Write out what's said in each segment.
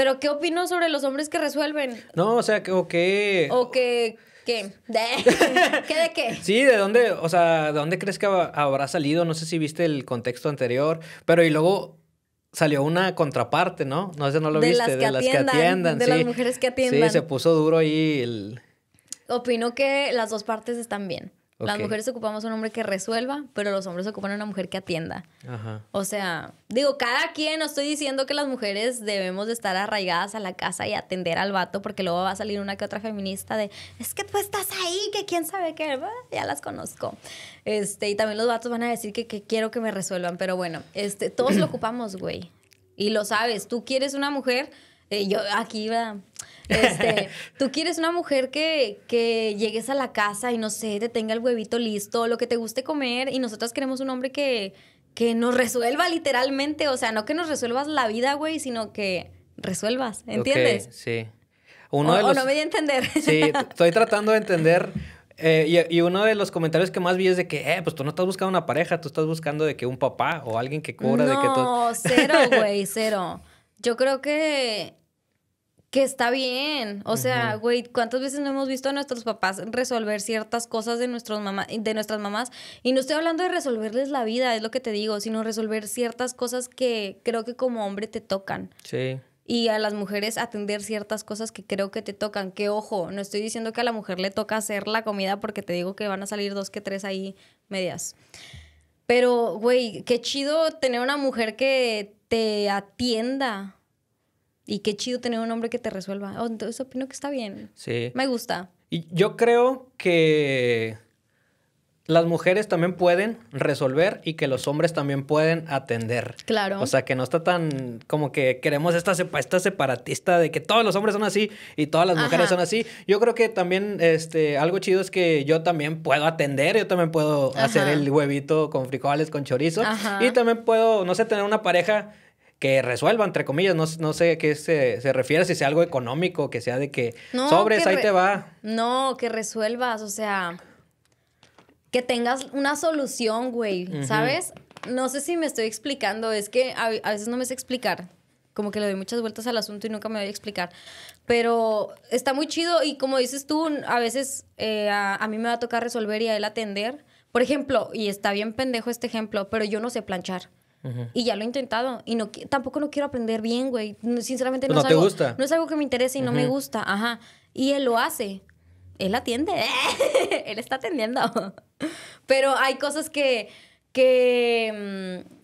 Pero ¿qué opino sobre los hombres que resuelven? No, o sea, o qué... O que... ¿Qué? ¿Qué de qué? Sí, ¿de dónde? O sea, ¿de dónde crees que habrá salido? No sé si viste el contexto anterior, pero y luego salió una contraparte, ¿no? No sé, no lo viste. de las que atiendan. De las mujeres que atiendan. Sí, se puso duro ahí el... Opino que las dos partes están bien. Las mujeres ocupamos un hombre que resuelva, pero los hombres ocupan una mujer que atienda. O sea, digo, cada quien, no estoy diciendo que las mujeres debemos de estar arraigadas a la casa y atender al vato, porque luego va a salir una que otra feminista de, es que tú estás ahí, que quién sabe qué, ya las conozco. Este, y también los vatos van a decir que, quiero que me resuelvan, pero bueno, este, todos lo ocupamos, güey. Y lo sabes, tú quieres una mujer eh, yo aquí va. Este, tú quieres una mujer que, llegues a la casa y no sé, te tenga el huevito listo, lo que te guste comer, y nosotras queremos un hombre que, que nos resuelva literalmente. O sea, no que nos resuelvas la vida, güey, sino que resuelvas, ¿entiendes? sí. Uno o, no me di a entender. Sí, estoy tratando de entender. Eh, y, uno de los comentarios que más vi es de que, eh, pues tú no estás buscando una pareja, tú estás buscando de que un papá o alguien que cubra de que todo. No, cero, güey, cero. Yo creo que que está bien. O sea, güey, ¿cuántas veces no hemos visto a nuestros papás resolver ciertas cosas de, nuestros mamá, de nuestras mamás? Y no estoy hablando de resolverles la vida, es lo que te digo, sino resolver ciertas cosas que creo que como hombre te tocan. Sí. Y a las mujeres atender ciertas cosas que creo que te tocan. Que ojo, no estoy diciendo que a la mujer le toca hacer la comida porque te digo que van a salir dos que tres ahí medias. Pero, güey, qué chido tener una mujer que te atienda y qué chido tener un hombre que te resuelva. Oh, entonces opino que está bien. Sí. Me gusta. Y yo creo que las mujeres también pueden resolver y que los hombres también pueden atender. Claro. O sea, que no está tan como que queremos esta, esta separatista de que todos los hombres son así y todas las mujeres son así. Yo creo que también este, algo chido es que yo también puedo atender, yo también puedo hacer el huevito con frijoles, con chorizo y también puedo, no sé, tener una pareja que resuelva, entre comillas, no, no sé a qué se, refiere, si sea algo económico, que sea de que sobres, ahí te va. No, que resuelvas, o sea, que tengas una solución, güey, ¿sabes? No sé si me estoy explicando, es que a, veces no me sé explicar, como que le doy muchas vueltas al asunto y nunca me voy a explicar. Pero está muy chido y como dices tú, a veces eh, a, a, mí me va a tocar resolver y a él atender. Por ejemplo, y está bien pendejo este ejemplo, pero yo no sé planchar. Y ya lo he intentado. Y tampoco no quiero aprender bien, güey. Sinceramente pues no, es algo, que me interese y no me gusta. Ajá. Y él lo hace. Él atiende. él está atendiendo. Pero hay cosas que... Mm,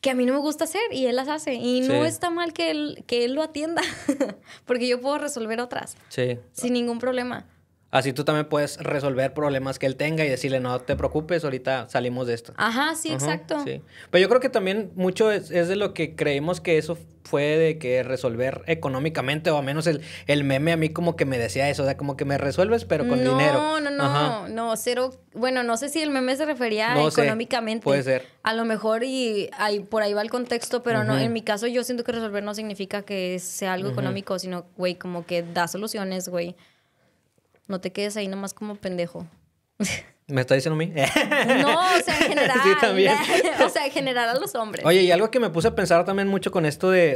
que a mí no me gusta hacer y él las hace. Y no está mal que él, que él lo atienda, porque yo puedo resolver otras sí. sin ningún problema. Así tú también puedes resolver problemas que él tenga y decirle, no te preocupes, ahorita salimos de esto. Ajá, sí, exacto. Sí. Pero yo creo que también mucho es, de lo que creímos que eso fue de que resolver económicamente, o al menos el, el meme a mí como que me decía eso, o sea, como que me resuelves, pero con dinero. No, no, no, no, cero. Bueno, no sé si el meme se refería económicamente. puede ser. A lo mejor y ahí, por ahí va el contexto, pero no, en mi caso yo siento que resolver no significa que sea algo económico, sino, güey, como que da soluciones, güey. No te quedes ahí nomás como pendejo. ¿Me está diciendo a mí? no, o sea, en general. Sí, también. o sea, en general a los hombres. Oye, y algo que me puse a pensar también mucho con esto de,